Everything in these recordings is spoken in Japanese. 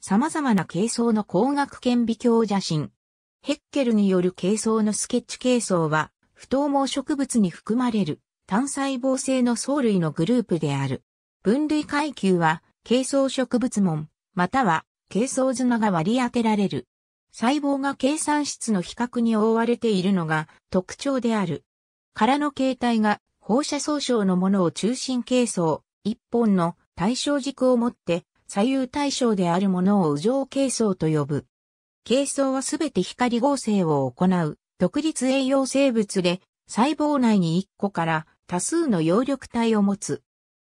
様々な形相の光学顕微鏡写真。ヘッケルによる形相のスケッチ形相は、不等毛植物に含まれる単細胞性の藻類のグループである。分類階級は、形相植物門、または形相砂が割り当てられる。細胞が計算室の比較に覆われているのが特徴である。殻の形態が放射総称のものを中心形相、一本の対象軸を持って左右対称であるものを右上形相と呼ぶ。形相はすべて光合成を行う、独立栄養生物で、細胞内に1個から多数の葉緑体を持つ。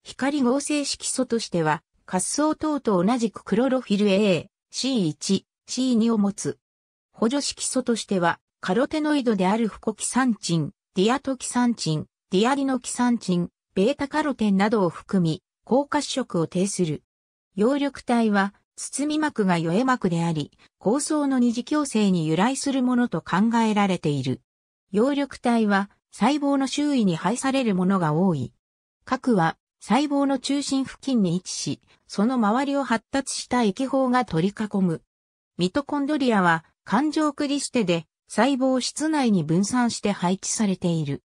光合成色素としては、滑走等と同じくクロロフィル A、C1、C2 を持つ。補助色素としては、カロテノイドであるフコキサンチン、ディアトキサンチン、ディアリノキサンチン、ベータカロテンなどを含み、高褐色を呈する。葉緑体は、包み膜が余え膜であり、構想の二次強制に由来するものと考えられている。葉緑体は、細胞の周囲に排されるものが多い。核は、細胞の中心付近に位置し、その周りを発達した液胞が取り囲む。ミトコンドリアは、環状クリステで、細胞室内に分散して配置されている。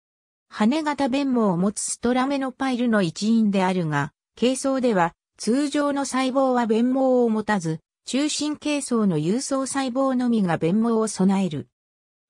羽型弁毛を持つストラメノパイルの一員であるが、形相では通常の細胞は弁毛を持たず、中心形層の有層細胞のみが弁毛を備える。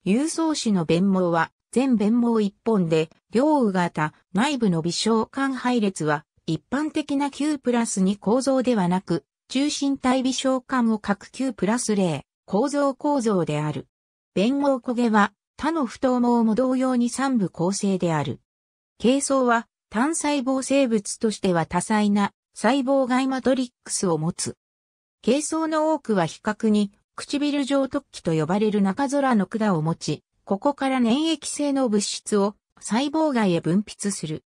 有層子の弁毛は、全弁毛一本で、両右型、内部の微小管配列は、一般的な9プラス2構造ではなく、中心体微小管を各9プラス0構造構造である。弁毛焦げは、他の不等毛も同様に三部構成である。形相は単細胞生物としては多彩な細胞外マトリックスを持つ。形相の多くは比較に唇状突起と呼ばれる中空の管を持ち、ここから粘液性の物質を細胞外へ分泌する。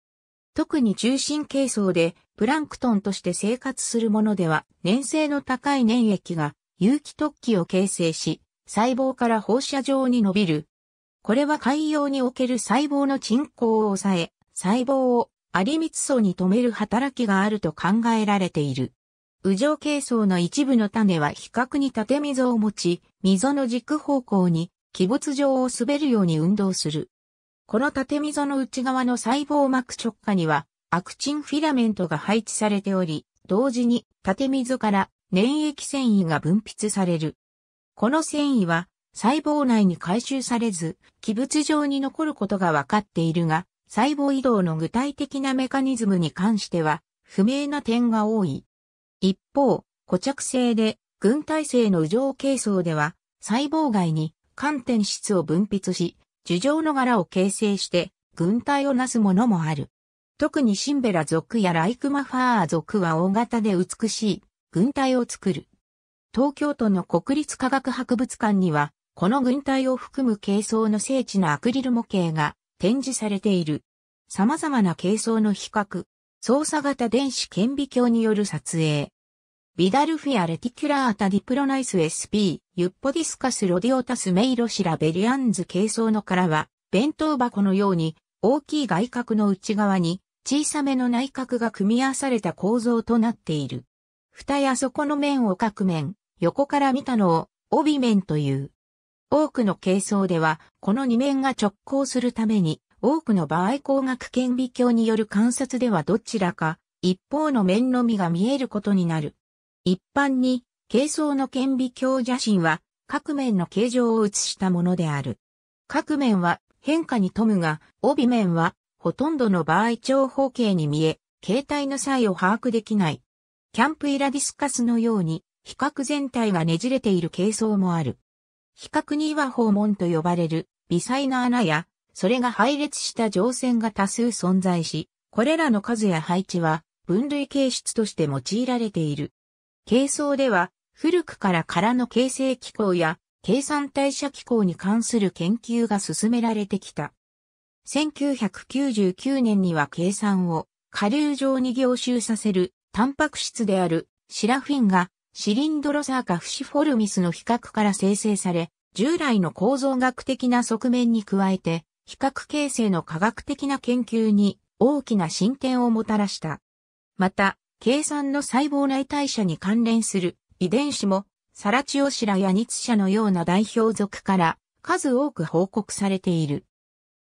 特に中心形相でプランクトンとして生活するものでは粘性の高い粘液が有機突起を形成し、細胞から放射状に伸びる。これは海洋における細胞の沈降を抑え、細胞を有密層に止める働きがあると考えられている。右上形層の一部の種は比較に縦溝を持ち、溝の軸方向に器物状を滑るように運動する。この縦溝の内側の細胞膜直下には、アクチンフィラメントが配置されており、同時に縦溝から粘液繊維が分泌される。この繊維は細胞内に回収されず、器物状に残ることが分かっているが、細胞移動の具体的なメカニズムに関しては不明な点が多い。一方、固着性で群体性の異常形相では細胞外に寒天質を分泌し、樹状の柄を形成して群体をなすものもある。特にシンベラ族やライクマファー族は大型で美しい群体を作る。東京都の国立科学博物館には、この群体を含む形相の精緻なアクリル模型が展示されている。様々な軽装の比較、操作型電子顕微鏡による撮影。ビダルフィアレティキュラータディプロナイス SP、ユッポディスカスロディオタスメイロシラベリアンズ軽装の殻は、弁当箱のように大きい外角の内側に小さめの内角が組み合わされた構造となっている。蓋や底の面を各面、横から見たのを帯面という。多くの軽装では、この2面が直行するために、多くの場合光学顕微鏡による観察ではどちらか、一方の面のみが見えることになる。一般に、軽装の顕微鏡写真は、各面の形状を写したものである。各面は変化に富むが、帯面はほとんどの場合長方形に見え、形態の際を把握できない。キャンプイラディスカスのように、比較全体がねじれている形相もある。比較には訪問と呼ばれる微細な穴や、それが配列した乗船が多数存在し、これらの数や配置は分類形質として用いられている。軽装では古くから空の形成機構や計算代謝機構に関する研究が進められてきた。1999年には計算を下流上に凝集させるタンパク質であるシラフィンがシリンドロサーカフシフォルミスの比較から生成され、従来の構造学的な側面に加えて、比較形成の科学的な研究に大きな進展をもたらした。また、計算の細胞内代謝に関連する遺伝子も、サラチオシラやニツ社のような代表族から数多く報告されている。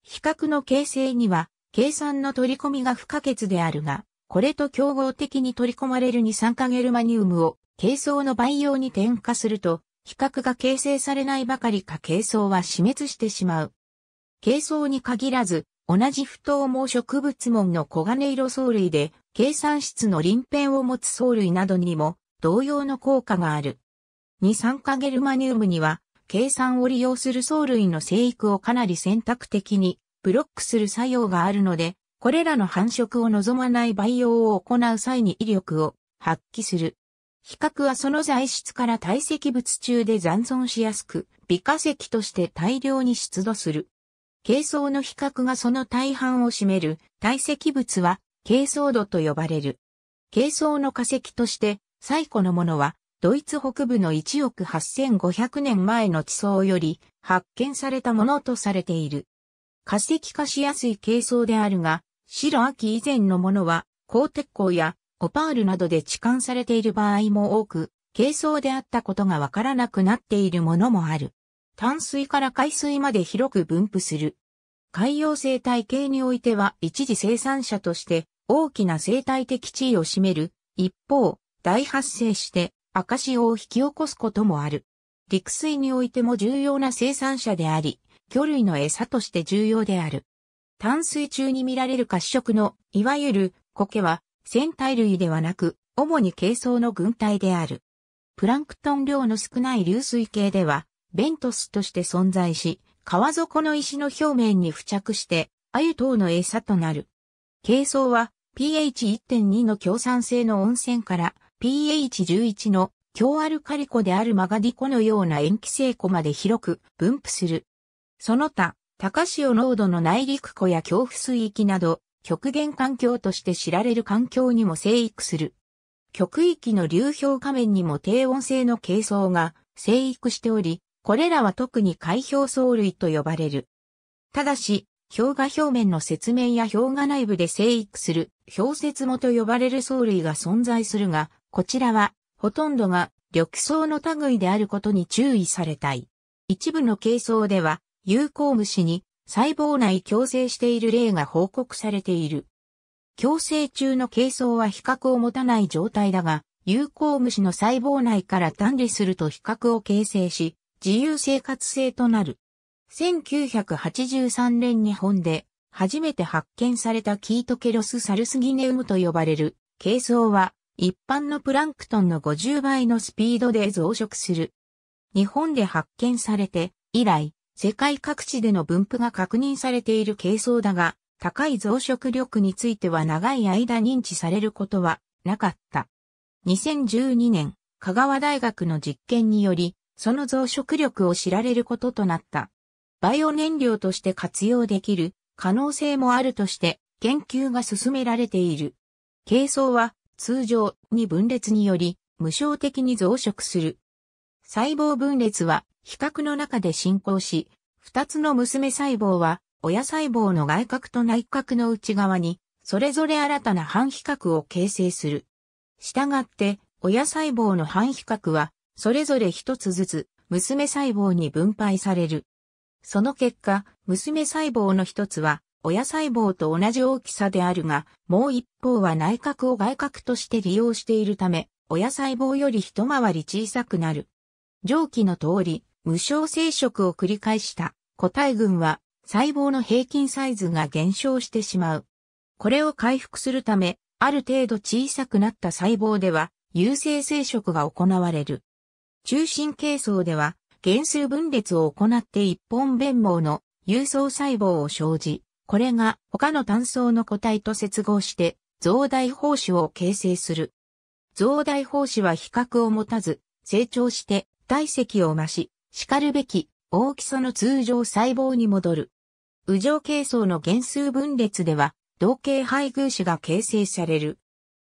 比較の形成には、計算の取り込みが不可欠であるが、これと競合的に取り込まれる二酸化ゲルマニウムを形相の培養に添加すると、比較が形成されないばかりか形相は死滅してしまう。形相に限らず、同じ不等毛植物門の黄金色藻類で、計算室の鱗片を持つ藻類などにも同様の効果がある。二酸化ゲルマニウムには、計算を利用する藻類の生育をかなり選択的にブロックする作用があるので、これらの繁殖を望まない培養を行う際に威力を発揮する。比較はその材質から堆積物中で残存しやすく、微化石として大量に出土する。軽層の比較がその大半を占める堆積物は軽層土と呼ばれる。軽層の化石として最古のものはドイツ北部の1億8500年前の地層より発見されたものとされている。化石化しやすい軽層であるが、白秋以前のものは鋼鉄鋼やオパールなどで置換されている場合も多く、軽装であったことがわからなくなっているものもある。淡水から海水まで広く分布する。海洋生態系においては一時生産者として大きな生態的地位を占める。一方、大発生して赤潮を引き起こすこともある。陸水においても重要な生産者であり、魚類の餌として重要である。淡水中に見られる褐色の、いわゆる苔は戦隊類ではなく、主に軽装の軍隊である。プランクトン量の少ない流水系では、ベントスとして存在し、川底の石の表面に付着して、鮎等の餌となる。軽装は pH1.2 の強酸性の温泉から pH11 の強アルカリコであるマガディコのような塩基性湖まで広く分布する。その他、高潮濃度の内陸湖や恐怖水域など、極限環境として知られる環境にも生育する。極域の流氷仮面にも低温性の軽層が生育しており、これらは特に海氷藻類と呼ばれる。ただし、氷河表面の雪面や氷河内部で生育する氷雪もと呼ばれる藻類が存在するが、こちらはほとんどが緑藻の類であることに注意されたい。一部の軽層では、有効虫に細胞内共生している例が報告されている。共生中の形相は比較を持たない状態だが、有効虫の細胞内から単離すると比較を形成し、自由生活性となる。1983年日本で初めて発見されたキートケロスサルスギネウムと呼ばれる形相は一般のプランクトンの50倍のスピードで増殖する。日本で発見されて以来世界各地での分布が確認されている軽相だが、高い増殖力については長い間認知されることはなかった。2012年、香川大学の実験により、その増殖力を知られることとなった。バイオ燃料として活用できる可能性もあるとして研究が進められている。軽相は通常に分裂により無償的に増殖する細胞分裂は比較の中で進行し、二つの娘細胞は親細胞の外核と内核の内側に、それぞれ新たな反比較を形成する。したがって、親細胞の反比較は、それぞれ一つずつ、娘細胞に分配される。その結果、娘細胞の一つは、親細胞と同じ大きさであるが、もう一方は内核を外核として利用しているため、親細胞より一回り小さくなる。上記の通り、無償生殖を繰り返した個体群は細胞の平均サイズが減少してしまう。これを回復するため、ある程度小さくなった細胞では、有性生殖が行われる。中心形層では、原数分裂を行って一本弁毛の有層細胞を生じ、これが他の単層の個体と接合して、増大胞子を形成する。増大胞子は比較を持たず、成長して体積を増し、叱るべき大きさの通常細胞に戻る。右上形層の原数分裂では、同型配偶子が形成される。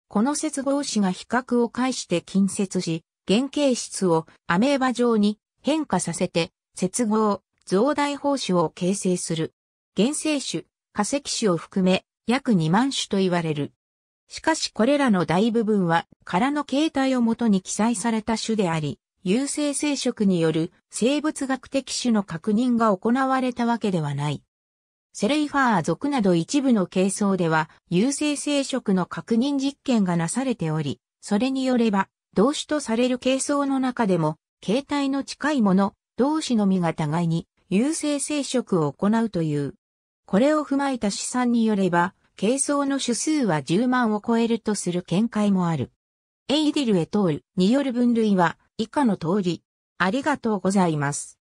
この接合子が比較を介して近接し、原形質をアメーバ状に変化させて、接合、増大胞子を形成する。原生種、化石種を含め、約2万種と言われる。しかしこれらの大部分は、殻の形態をもとに記載された種であり、有性生殖による生物学的種の確認が行われたわけではない。セレイファー族など一部の係争では、有性生殖の確認実験がなされており、それによれば、同種とされる係争の中でも、形態の近いもの、同士のみが互いに有性生殖を行うという。これを踏まえた試算によれば、係争の種数は10万を超えるとする見解もある。エイディル・エトールによる分類は、以下の通り、ありがとうございます。